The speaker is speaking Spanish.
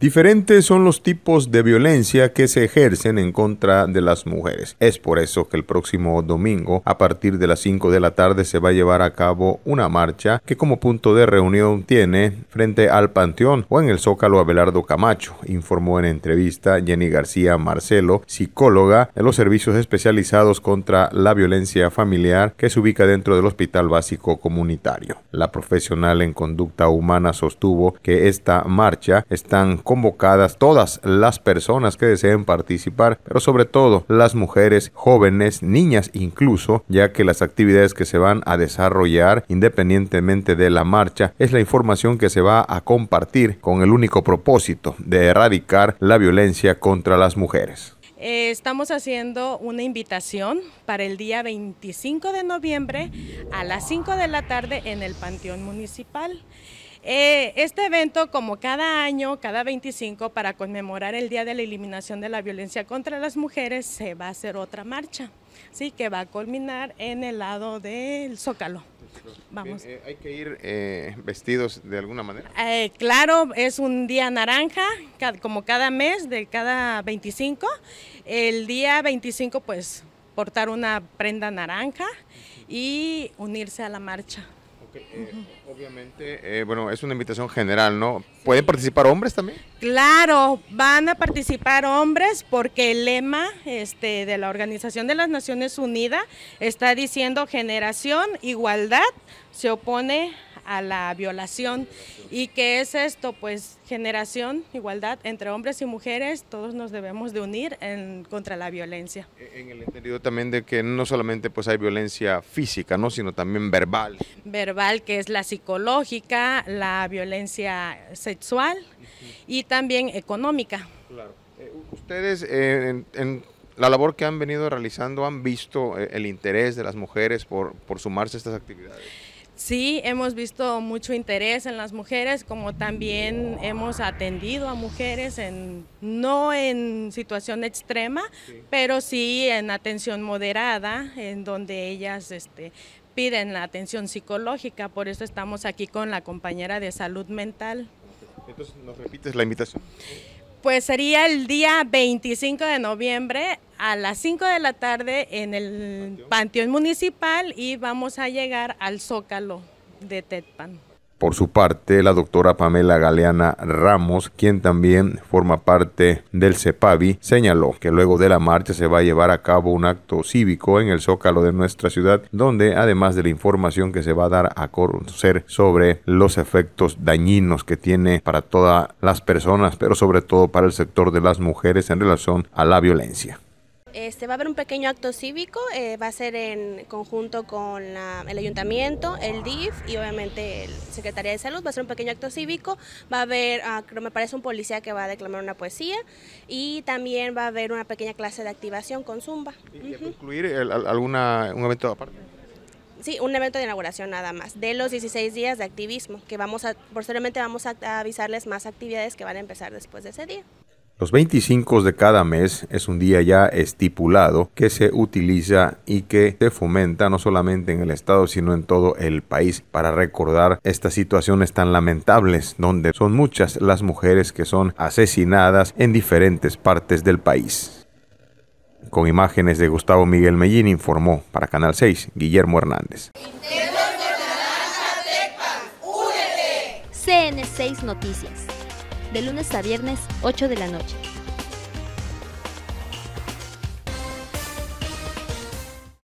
Diferentes son los tipos de violencia que se ejercen en contra de las mujeres. Es por eso que el próximo domingo, a partir de las 5 de la tarde, se va a llevar a cabo una marcha que como punto de reunión tiene frente al Panteón o en el Zócalo Abelardo Camacho, informó en entrevista Jenny García Marcelo, psicóloga de los servicios especializados contra la violencia familiar que se ubica dentro del Hospital Básico Comunitario. La profesional en conducta humana sostuvo que esta marcha están convocadas todas las personas que deseen participar, pero sobre todo las mujeres, jóvenes, niñas incluso, ya que las actividades que se van a desarrollar independientemente de la marcha es la información que se va a compartir con el único propósito de erradicar la violencia contra las mujeres. Eh, estamos haciendo una invitación para el día 25 de noviembre a las 5 de la tarde en el Panteón Municipal. Eh, este evento, como cada año, cada 25, para conmemorar el Día de la Eliminación de la Violencia contra las Mujeres, se va a hacer otra marcha, ¿sí? que va a culminar en el lado del Zócalo. Vamos. Eh, eh, ¿Hay que ir vestidos de alguna manera? claro, es un día naranja, como cada mes, de cada 25. El día 25, pues, portar una prenda naranja y unirse a la marcha. Eh, obviamente, eh, bueno, es una invitación general, ¿no? ¿Pueden participar hombres también? Claro, van a participar hombres porque el lema este, de la Organización de las Naciones Unidas está diciendo generación, igualdad, se opone a la violación. ¿Y que es esto? Pues generación, igualdad entre hombres y mujeres, todos nos debemos de unir en, contra la violencia. E, en el entendido también de que no solamente pues hay violencia física, ¿no? sino también verbal. Verbal, que es la psicológica, la violencia sexual y también económica. Eh, ustedes eh, en, en la labor que han venido realizando, ¿han visto eh, el interés de las mujeres por, por sumarse a estas actividades? Sí, hemos visto mucho interés en las mujeres, como también hemos atendido a mujeres, en, no en situación extrema, pero sí en atención moderada, en donde ellas este, piden la atención psicológica. Por eso estamos aquí con la compañera de salud mental. Entonces, ¿nos repites la invitación? Pues sería el día 25 de noviembre a las 5 de la tarde en el Panteón. Municipal y vamos a llegar al Zócalo de Tetpan. Por su parte, la doctora Pamela Galeana Ramos, quien también forma parte del CEPAVI, señaló que luego de la marcha se va a llevar a cabo un acto cívico en el zócalo de nuestra ciudad, donde además de la información que se va a dar a conocer sobre los efectos dañinos que tiene para todas las personas, pero sobre todo para el sector de las mujeres en relación a la violencia. Este, va a haber un pequeño acto cívico, eh, va a ser en conjunto con el ayuntamiento, el DIF y obviamente el Secretaría de Salud, va a ser un pequeño acto cívico, va a haber, ah, me parece un policía que va a declamar una poesía y también va a haber una pequeña clase de activación con Zumba. ¿Y, un evento aparte? Sí, un evento de inauguración nada más, de los 16 días de activismo, que vamos a, posteriormente vamos a avisarles más actividades que van a empezar después de ese día. Los 25 de cada mes es un día ya estipulado que se utiliza y que se fomenta no solamente en el estado sino en todo el país para recordar estas situaciones tan lamentables donde son muchas las mujeres que son asesinadas en diferentes partes del país. Con imágenes de Gustavo Miguel Mellín informó para Canal 6 Guillermo Hernández. CN6 Noticias de lunes a viernes 8 de la noche.